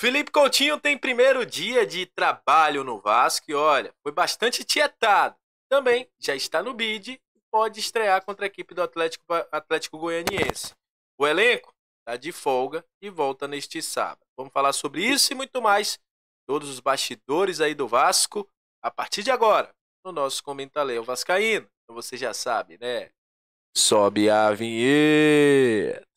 Felipe Coutinho tem primeiro dia de trabalho no Vasco e olha, foi bastante tietado. Também já está no bid e pode estrear contra a equipe do Atlético, Atlético Goianiense. O elenco está de folga e volta neste sábado. Vamos falar sobre isso e muito mais, todos os bastidores aí do Vasco, a partir de agora, no nosso Comentaleu Vascaíno. Então você já sabe, né? Sobe a vinheta!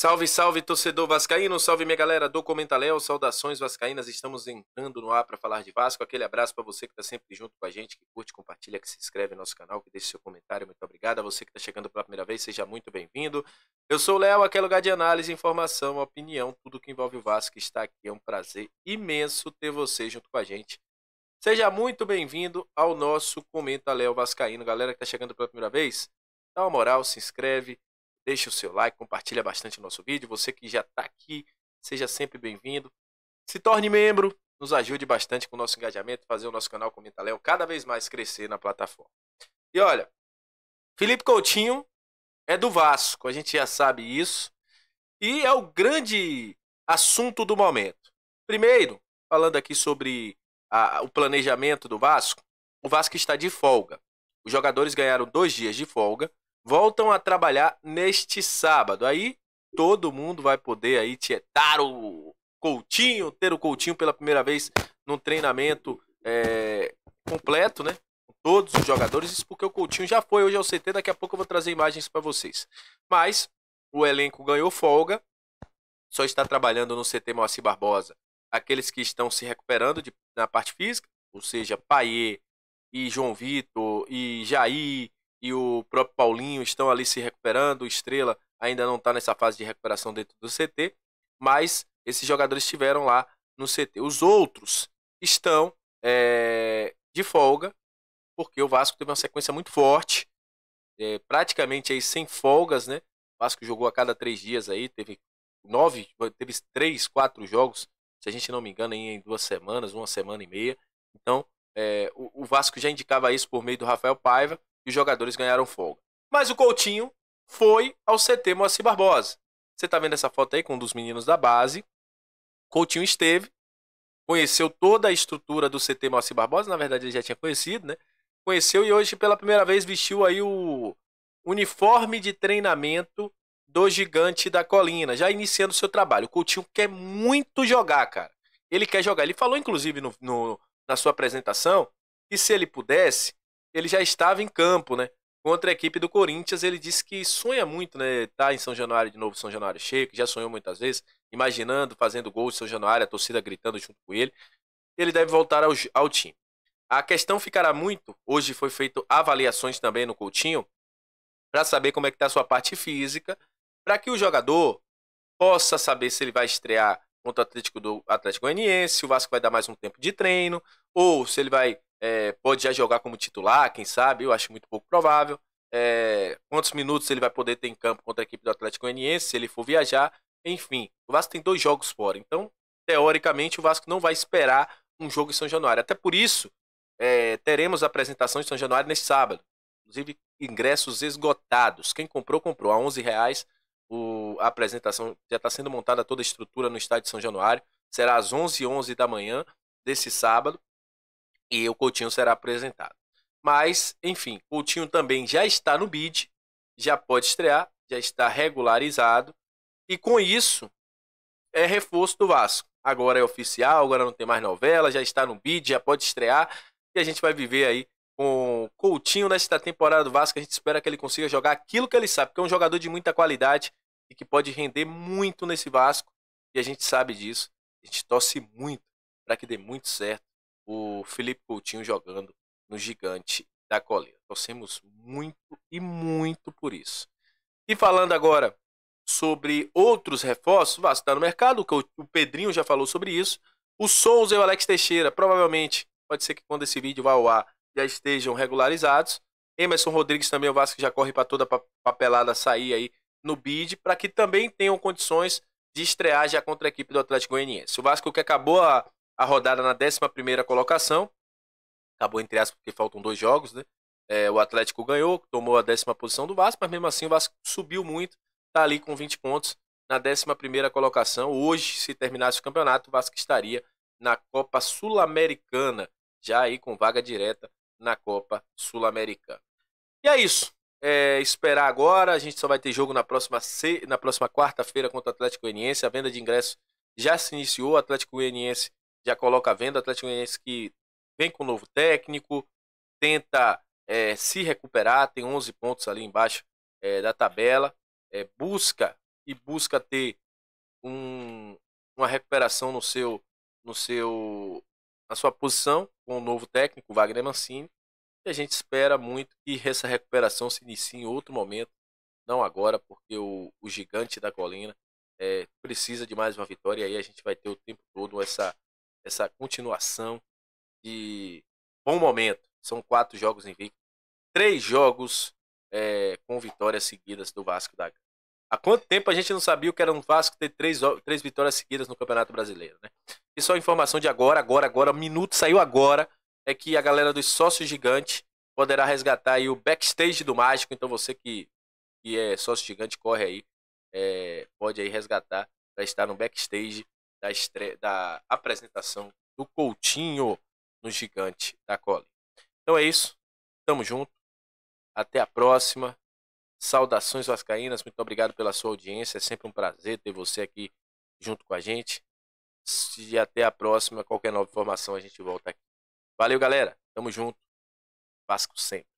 Salve, salve, torcedor vascaíno, salve minha galera do Comentaléu, saudações vascaínas, estamos entrando no ar para falar de Vasco, aquele abraço para você que está sempre junto com a gente, que curte, compartilha, que se inscreve no nosso canal, que deixa seu comentário, muito obrigado, a você que está chegando pela primeira vez, seja muito bem-vindo, eu sou o Léo, aquele é lugar de análise, informação, opinião, tudo que envolve o Vasco está aqui, é um prazer imenso ter você junto com a gente, seja muito bem-vindo ao nosso Comenta Léo Vascaíno, galera que está chegando pela primeira vez, dá uma moral, se inscreve, deixe o seu like, compartilha bastante o nosso vídeo. Você que já está aqui, seja sempre bem-vindo. Se torne membro, nos ajude bastante com o nosso engajamento, fazer o nosso canal Comenta Léo cada vez mais crescer na plataforma. E olha, Felipe Coutinho é do Vasco, a gente já sabe isso. E é o grande assunto do momento. Primeiro, falando aqui sobre a, o planejamento do Vasco, o Vasco está de folga. Os jogadores ganharam dois dias de folga voltam a trabalhar neste sábado. Aí todo mundo vai poder aí tietar o Coutinho, ter o Coutinho pela primeira vez num treinamento é, completo, né? todos os jogadores, isso porque o Coutinho já foi hoje ao CT, daqui a pouco eu vou trazer imagens para vocês. Mas o elenco ganhou folga, só está trabalhando no CT Moacir Barbosa. Aqueles que estão se recuperando de, na parte física, ou seja, Paier e João Vitor e Jair e o próprio Paulinho estão ali se recuperando. O Estrela ainda não está nessa fase de recuperação dentro do CT, mas esses jogadores estiveram lá no CT. Os outros estão é, de folga, porque o Vasco teve uma sequência muito forte, é, praticamente aí sem folgas, né? O Vasco jogou a cada três dias aí, teve nove, teve três, quatro jogos, se a gente não me engano, em duas semanas, uma semana e meia. Então, é, o, o Vasco já indicava isso por meio do Rafael Paiva, os jogadores ganharam folga. Mas o Coutinho foi ao CT Moacir Barbosa. Você está vendo essa foto aí com um dos meninos da base. Coutinho esteve, conheceu toda a estrutura do CT Moacir Barbosa, na verdade ele já tinha conhecido, né? Conheceu e hoje pela primeira vez vestiu aí o uniforme de treinamento do Gigante da Colina, já iniciando seu trabalho. O Coutinho quer muito jogar, cara. Ele quer jogar. Ele falou, inclusive, no, no na sua apresentação, que se ele pudesse, ele já estava em campo, né? Contra a equipe do Corinthians, ele disse que sonha muito, né? Tá em São Januário de novo, São Januário cheio, que já sonhou muitas vezes, imaginando, fazendo gols em São Januário, a torcida gritando junto com ele. Ele deve voltar ao, ao time. A questão ficará muito, hoje foi feito avaliações também no Coutinho, para saber como é que está a sua parte física, para que o jogador possa saber se ele vai estrear contra o Atlético do Atlético Goianiense, se o Vasco vai dar mais um tempo de treino, ou se ele vai é, pode já jogar como titular, quem sabe, eu acho muito pouco provável. É, quantos minutos ele vai poder ter em campo contra a equipe do Atlético Goianiense se ele for viajar, enfim. O Vasco tem dois jogos fora, então, teoricamente, o Vasco não vai esperar um jogo em São Januário. Até por isso, é, teremos a apresentação de São Januário neste sábado. Inclusive, ingressos esgotados. Quem comprou, comprou. A 11 reais o, a apresentação. Já está sendo montada toda a estrutura no estádio de São Januário. Será às 11h11 11 da manhã desse sábado e o Coutinho será apresentado. Mas, enfim, Coutinho também já está no bid, já pode estrear, já está regularizado e com isso é reforço do Vasco. Agora é oficial, agora não tem mais novela, já está no bid, já pode estrear e a gente vai viver aí com Coutinho nesta temporada do Vasco. A gente espera que ele consiga jogar aquilo que ele sabe, porque é um jogador de muita qualidade e que pode render muito nesse Vasco e a gente sabe disso. A gente torce muito para que dê muito certo o Felipe Coutinho jogando no gigante da coleira. Torcemos muito e muito por isso. E falando agora sobre outros reforços, Vasco está no mercado, o Pedrinho já falou sobre isso. O Souza e o Alex Teixeira, provavelmente, pode ser que quando esse vídeo vá ao ar, já estejam regularizados. Emerson Rodrigues também, o Vasco já corre para toda a papelada sair aí no bid, para que também tenham condições de estrear já contra a equipe do Atlético Goianiense. O Vasco que acabou a, a rodada na 11 colocação. Acabou entre aspas, porque faltam dois jogos, né? É, o Atlético ganhou, tomou a décima posição do Vasco, mas mesmo assim o Vasco subiu muito, tá ali com 20 pontos na 11 colocação. Hoje, se terminasse o campeonato, o Vasco estaria na Copa Sul-Americana, já aí com vaga direta na Copa Sul-Americana. E é isso. É, esperar agora, a gente só vai ter jogo na próxima, na próxima quarta-feira contra o Atlético Goianiense. A venda de ingressos já se iniciou, o Atlético Goianiense já coloca a venda. O Atlético Goianiense que vem com o um novo técnico, tenta é, se recuperar, tem 11 pontos ali embaixo é, da tabela, é, busca e busca ter um, uma recuperação no seu, no seu, na sua posição com o novo técnico Wagner Mancini. E a gente espera muito que essa recuperação se inicie em outro momento, não agora, porque o, o gigante da colina é, precisa de mais uma vitória e aí a gente vai ter o tempo todo essa essa continuação de bom momento. São quatro jogos em invictos, três jogos é, com vitórias seguidas do Vasco da Gama. Há quanto tempo a gente não sabia o que era um Vasco ter três, três vitórias seguidas no Campeonato Brasileiro, né? E só a informação de agora, agora, agora, minuto saiu agora, é que a galera dos sócios gigante poderá resgatar aí o backstage do Mágico. Então você que, que é sócio gigante, corre aí, é, pode aí resgatar para estar no backstage da, estre... da apresentação do Coutinho no Gigante da Cole. Então é isso. Tamo junto. Até a próxima. Saudações vascaínas. Muito obrigado pela sua audiência. É sempre um prazer ter você aqui junto com a gente. E até a próxima. Qualquer nova informação a gente volta aqui. Valeu, galera. Tamo junto. Vasco sempre.